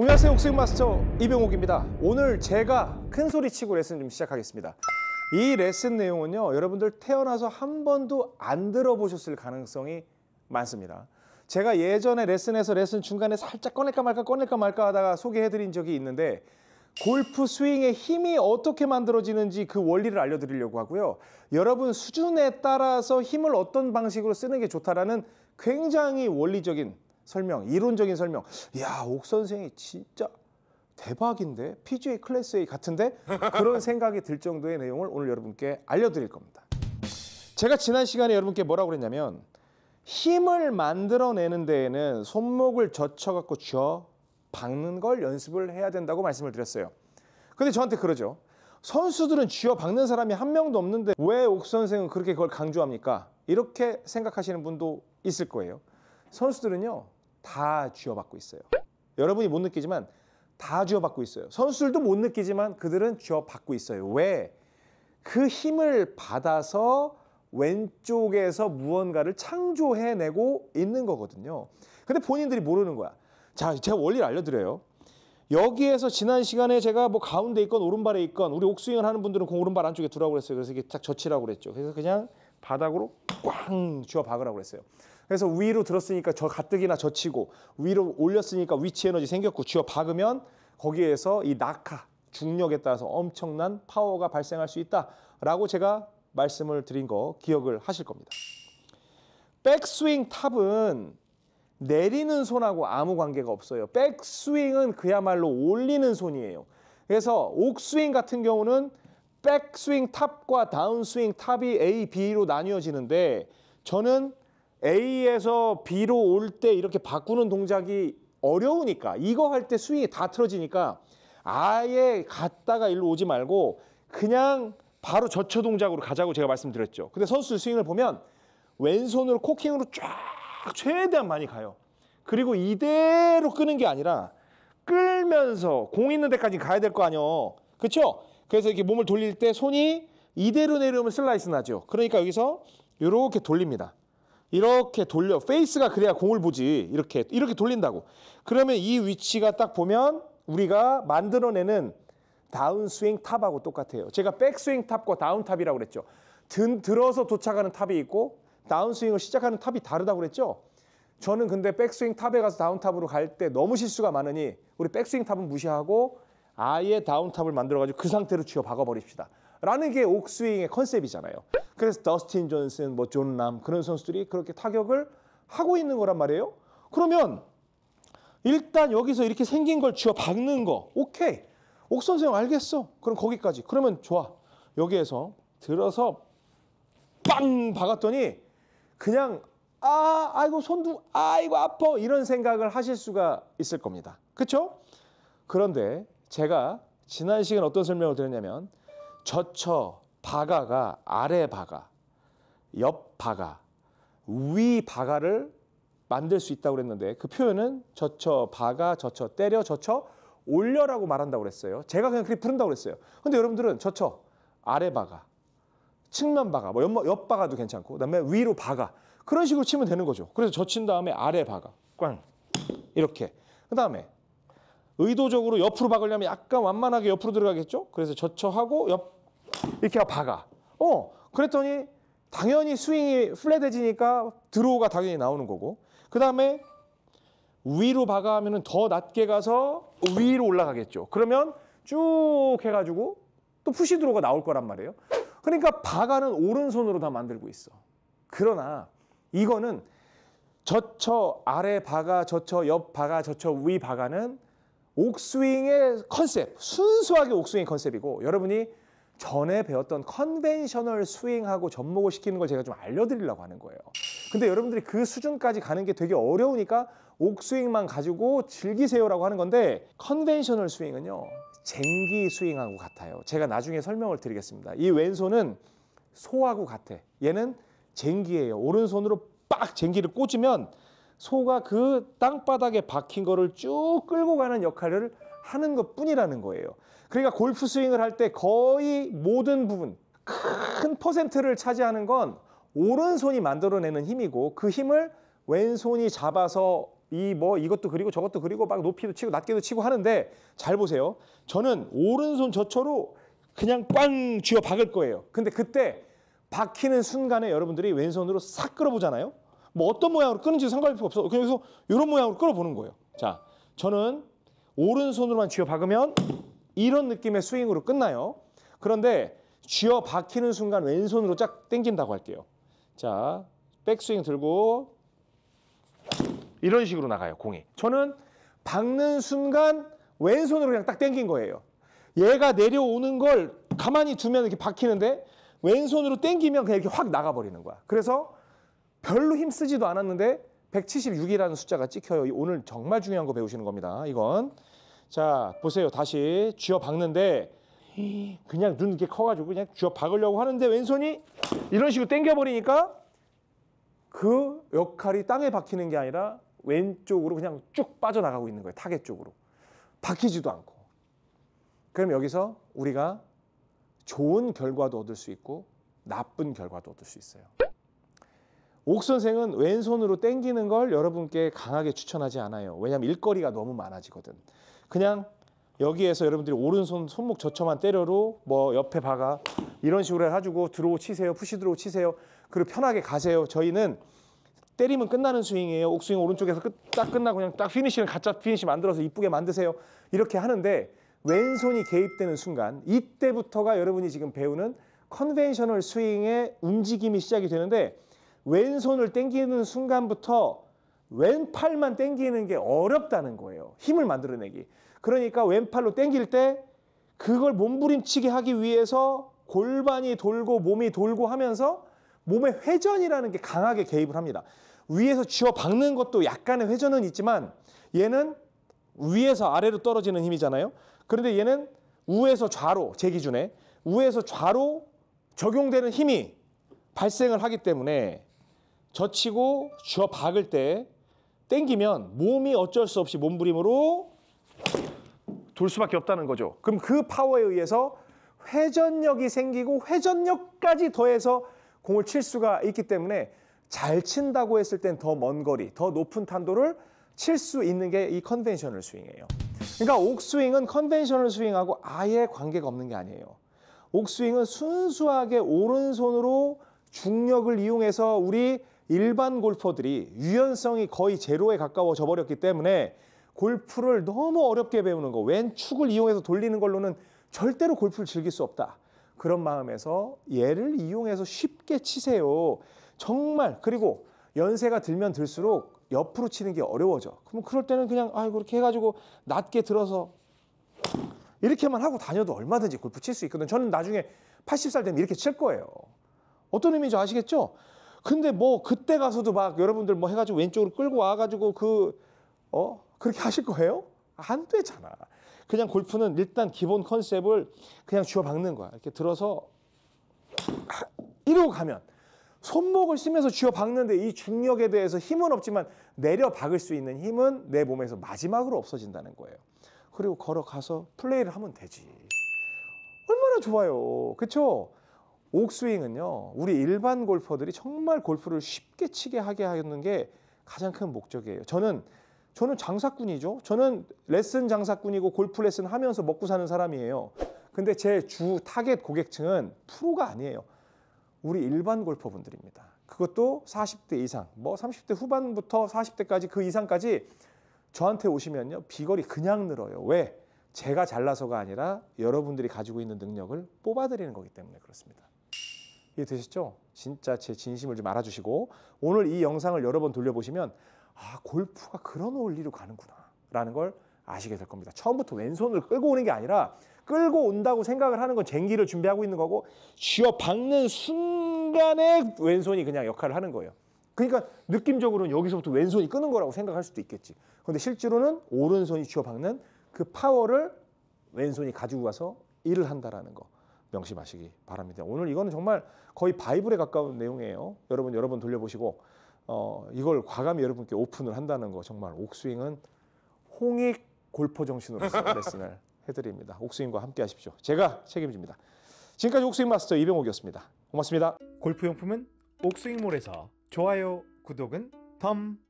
안녕하세요 옥수육 마스터 이병옥입니다 오늘 제가 큰소리치고 레슨 좀 시작하겠습니다 이 레슨 내용은요 여러분들 태어나서 한 번도 안 들어보셨을 가능성이 많습니다 제가 예전에 레슨에서 레슨 중간에 살짝 꺼낼까 말까 꺼낼까 말까 하다가 소개해드린 적이 있는데 골프 스윙의 힘이 어떻게 만들어지는지 그 원리를 알려드리려고 하고요. 여러분 수준에 따라서 힘을 어떤 방식으로 쓰는 게 좋다라는 굉장히 원리적인 설명, 이론적인 설명. 야, 옥 선생이 진짜 대박인데? PGA 클래스 A 같은데? 그런 생각이 들 정도의 내용을 오늘 여러분께 알려드릴 겁니다. 제가 지난 시간에 여러분께 뭐라고 그랬냐면 힘을 만들어내는 데에는 손목을 젖혀갖고 쥐어 박는 걸 연습을 해야 된다고 말씀을 드렸어요. 근데 저한테 그러죠. 선수들은 쥐어 박는 사람이 한 명도 없는데 왜 옥 선생은 그렇게 그걸 강조합니까? 이렇게 생각하시는 분도 있을 거예요. 선수들은요, 다 쥐어받고 있어요. 여러분이 못 느끼지만 다 쥐어받고 있어요. 선수들도 못 느끼지만 그들은 쥐어받고 있어요. 왜? 그 힘을 받아서 왼쪽에서 무언가를 창조해내고 있는 거거든요. 근데 본인들이 모르는 거야. 자, 제가 원리를 알려드려요. 여기에서 지난 시간에 제가 뭐 가운데 있건 오른발에 있건 우리 옥스윙을 하는 분들은 공 오른발 안쪽에 두라고 그랬어요. 그래서 이게 딱 젖히라고 그랬죠. 그래서 그냥 바닥으로 꽝 쥐어 박으라고 그랬어요. 그래서 위로 들었으니까 저 가뜩이나 젖히고 위로 올렸으니까 위치 에너지 생겼고 쥐어 박으면 거기에서 이 낙하 중력에 따라서 엄청난 파워가 발생할 수 있다라고 제가 말씀을 드린 거 기억을 하실 겁니다. 백스윙 탑은 내리는 손하고 아무 관계가 없어요. 백스윙은 그야말로 올리는 손이에요. 그래서 옥스윙 같은 경우는 백스윙 탑과 다운스윙 탑이 A, B로 나뉘어지는데 저는 A에서 B로 올 때 이렇게 바꾸는 동작이 어려우니까 이거 할 때 스윙이 다 틀어지니까 아예 갔다가 일로 오지 말고 그냥 바로 저초 동작으로 가자고 제가 말씀드렸죠. 근데 선수 스윙을 보면 왼손으로 코킹으로 쫙 최대한 많이 가요. 그리고 이대로 끄는 게 아니라 끌면서 공 있는 데까지 가야 될 거 아니요. 그렇죠? 그래서 이렇게 몸을 돌릴 때 손이 이대로 내려오면 슬라이스 나죠. 그러니까 여기서 이렇게 돌립니다. 이렇게 돌려 페이스가 그래야 공을 보지 이렇게 이렇게 돌린다고 그러면 이 위치가 딱 보면 우리가 만들어내는 다운스윙 탑하고 똑같아요 제가 백스윙 탑과 다운탑이라고 그랬죠 든, 들어서 도착하는 탑이 있고 다운스윙을 시작하는 탑이 다르다고 그랬죠 저는 근데 백스윙 탑에 가서 다운탑으로 갈 때 너무 실수가 많으니 우리 백스윙 탑은 무시하고 아예 다운탑을 만들어가지고 그 상태로 쥐어 박아버립시다 라는 게 옥스윙의 컨셉이잖아요. 그래서 더스틴 존슨, 뭐존람 그런 선수들이 그렇게 타격을 하고 있는 거란 말이에요. 그러면 일단 여기서 이렇게 생긴 걸 쥐어 박는 거 오케이. 옥선수 형 알겠어. 그럼 거기까지. 그러면 좋아. 여기에서 들어서 빵 박았더니 그냥 아 아이고 손도 아이고 아파 이런 생각을 하실 수가 있을 겁니다. 그렇죠? 그런데 제가 지난 시간 어떤 설명을 드렸냐면 저처 바가가 아래 바가, 옆 바가, 위 바가를 만들 수 있다고 그랬는데 그 표현은 저처 바가 저처 때려 저처 올려라고 말한다고 그랬어요. 제가 그냥 그렇게 부른다고 그랬어요. 근데 여러분들은 저처 아래 바가, 측면 바가, 뭐 옆, 옆 바가도 괜찮고 그다음에 위로 바가 그런 식으로 치면 되는 거죠. 그래서 젖힌 다음에 아래 바가 꽝 이렇게 그 다음에 의도적으로 옆으로 박으려면 약간 완만하게 옆으로 들어가겠죠? 그래서 저처하고옆 이렇게 박아. 어, 그랬더니 당연히 스윙이 플랫해지니까 드로우가 당연히 나오는 거고. 그다음에 위로 박아 하면은 더 낮게 가서 위로 올라가겠죠. 그러면 쭉 해가지고 또 푸시 드로우가 나올 거란 말이에요. 그러니까 바가는 오른손으로 다 만들고 있어. 그러나 이거는 저처 아래 바가 저처 옆 바가 저처 위 바가는 옥스윙의 컨셉, 순수하게 옥스윙 컨셉이고 여러분이 전에 배웠던 컨벤셔널 스윙하고 접목을 시키는 걸 제가 좀 알려드리려고 하는 거예요. 근데 여러분들이 그 수준까지 가는 게 되게 어려우니까 옥스윙만 가지고 즐기세요라고 하는 건데 컨벤셔널 스윙은요. 쟁기 스윙하고 같아요. 제가 나중에 설명을 드리겠습니다. 이 왼손은 소하고 같아. 얘는 쟁기예요. 오른손으로 빡 쟁기를 꽂으면 소가 그 땅바닥에 박힌 거를 쭉 끌고 가는 역할을 하는 것 뿐이라는 거예요. 그러니까 골프 스윙을 할 때 거의 모든 부분, 큰 퍼센트를 차지하는 건 오른손이 만들어내는 힘이고 그 힘을 왼손이 잡아서 이 뭐 이것도 그리고 저것도 그리고 막 높이도 치고 낮게도 치고 하는데 잘 보세요. 저는 오른손 저처로 그냥 꽝 쥐어 박을 거예요. 근데 그때 박히는 순간에 여러분들이 왼손으로 싹 끌어보잖아요. 뭐 어떤 모양으로 끄는지 상관할 필요 없어. 그래서 이런 모양으로 끌어보는 거예요. 자, 저는 오른손으로만 쥐어 박으면 이런 느낌의 스윙으로 끝나요. 그런데 쥐어 박히는 순간 왼손으로 쫙땡긴다고 할게요. 자, 백스윙 들고 이런 식으로 나가요, 공이. 저는 박는 순간 왼손으로 그냥 딱땡긴 거예요. 얘가 내려오는 걸 가만히 두면 이렇게 박히는데 왼손으로 땡기면 그냥 이렇게 확 나가버리는 거야. 그래서 별로 힘쓰지도 않았는데 176이라는 숫자가 찍혀요. 오늘 정말 중요한 거 배우시는 겁니다. 이건. 자, 보세요. 다시 쥐어 박는데 그냥 눈 이렇게 커가지고 그냥 쥐어 박으려고 하는데 왼손이 이런 식으로 당겨버리니까 그 역할이 땅에 박히는 게 아니라 왼쪽으로 그냥 쭉 빠져나가고 있는 거예요. 타겟 쪽으로. 박히지도 않고. 그럼 여기서 우리가 좋은 결과도 얻을 수 있고 나쁜 결과도 얻을 수 있어요. 옥 선생은 왼손으로 땡기는 걸 여러분께 강하게 추천하지 않아요. 왜냐하면 일거리가 너무 많아지거든. 그냥 여기에서 여러분들이 오른손 손목 저처만 때려로 뭐 옆에 박아 이런 식으로 해가지고 들어오 치세요. 푸시 들어오 치세요. 그리고 편하게 가세요. 저희는 때리면 끝나는 스윙이에요. 옥스윙 오른쪽에서 끝, 딱 끝나 그냥 딱피니쉬는 가짜 피니쉬 만들어서 이쁘게 만드세요. 이렇게 하는데 왼손이 개입되는 순간 이때부터가 여러분이 지금 배우는 컨벤셔널 스윙의 움직임이 시작이 되는데 왼손을 당기는 순간부터 왼팔만 당기는 게 어렵다는 거예요. 힘을 만들어내기. 그러니까 왼팔로 당길 때 그걸 몸부림치게 하기 위해서 골반이 돌고 몸이 돌고 하면서 몸의 회전이라는 게 강하게 개입을 합니다. 위에서 쥐어 박는 것도 약간의 회전은 있지만 얘는 위에서 아래로 떨어지는 힘이잖아요. 그런데 얘는 우에서 좌로 제 기준에 우에서 좌로 적용되는 힘이 발생을 하기 때문에 젖히고 주어 박을 때 땡기면 몸이 어쩔 수 없이 몸부림으로 돌 수밖에 없다는 거죠. 그럼 그 파워에 의해서 회전력이 생기고 회전력까지 더해서 공을 칠 수가 있기 때문에 잘 친다고 했을 땐 더 먼 거리, 더 높은 탄도를 칠 수 있는 게 이 컨벤셔널 스윙이에요. 그러니까 옥스윙은 컨벤셔널 스윙하고 아예 관계가 없는 게 아니에요. 옥스윙은 순수하게 오른손으로 중력을 이용해서 우리 일반 골퍼들이 유연성이 거의 제로에 가까워져 버렸기 때문에 골프를 너무 어렵게 배우는 거, 왼 축을 이용해서 돌리는 걸로는 절대로 골프를 즐길 수 없다. 그런 마음에서 얘를 이용해서 쉽게 치세요. 정말 그리고 연세가 들면 들수록 옆으로 치는 게 어려워져. 그럼 그럴 때는 그냥 아이고 이렇게 해가지고 낮게 들어서 이렇게만 하고 다녀도 얼마든지 골프 칠 수 있거든. 저는 나중에 80살 되면 이렇게 칠 거예요. 어떤 의미인지 아시겠죠? 근데 뭐 그때 가서도 막 여러분들 뭐 해가지고 왼쪽으로 끌고 와가지고 그, 어? 그렇게 하실 거예요? 안 되잖아. 그냥 골프는 일단 기본 컨셉을 그냥 쥐어 박는 거야. 이렇게 들어서 이러고 가면 손목을 쓰면서 쥐어 박는데 이 중력에 대해서 힘은 없지만 내려 박을 수 있는 힘은 내 몸에서 마지막으로 없어진다는 거예요. 그리고 걸어가서 플레이를 하면 되지. 얼마나 좋아요. 그쵸? 옥스윙은요, 우리 일반 골퍼들이 정말 골프를 쉽게 치게 하게 하는 게 가장 큰 목적이에요. 저는 저는 장사꾼이죠. 저는 레슨 장사꾼이고 골프 레슨 하면서 먹고 사는 사람이에요. 근데 제 주 타겟 고객층은 프로가 아니에요. 우리 일반 골퍼분들입니다. 그것도 40대 이상, 뭐 30대 후반부터 40대까지 그 이상까지 저한테 오시면요. 비거리 그냥 늘어요. 왜? 제가 잘나서가 아니라 여러분들이 가지고 있는 능력을 뽑아드리는 거기 때문에 그렇습니다. 이해되셨죠? 진짜 제 진심을 좀 알아주시고 오늘 이 영상을 여러 번 돌려보시면 아 골프가 그런 원리로 가는구나 라는 걸 아시게 될 겁니다. 처음부터 왼손을 끌고 오는 게 아니라 끌고 온다고 생각을 하는 건 쟁기를 준비하고 있는 거고 쥐어 박는 순간에 왼손이 그냥 역할을 하는 거예요. 그러니까 느낌적으로는 여기서부터 왼손이 끄는 거라고 생각할 수도 있겠지. 그런데 실제로는 오른손이 쥐어 박는 그 파워를 왼손이 가지고 와서 일을 한다라는 거. 명심하시기 바랍니다. 오늘 이거는 정말 거의 바이블에 가까운 내용이에요. 여러분 여러분 돌려보시고 어, 이걸 과감히 여러분께 오픈을 한다는 거 정말 옥스윙은 홍익 골퍼 정신으로서 레슨을 해드립니다. 옥스윙과 함께 하십시오. 제가 책임집니다. 지금까지 옥스윙 마스터 이병옥이었습니다. 고맙습니다. 골프 용품은 옥스윙몰에서 좋아요, 구독은 덤.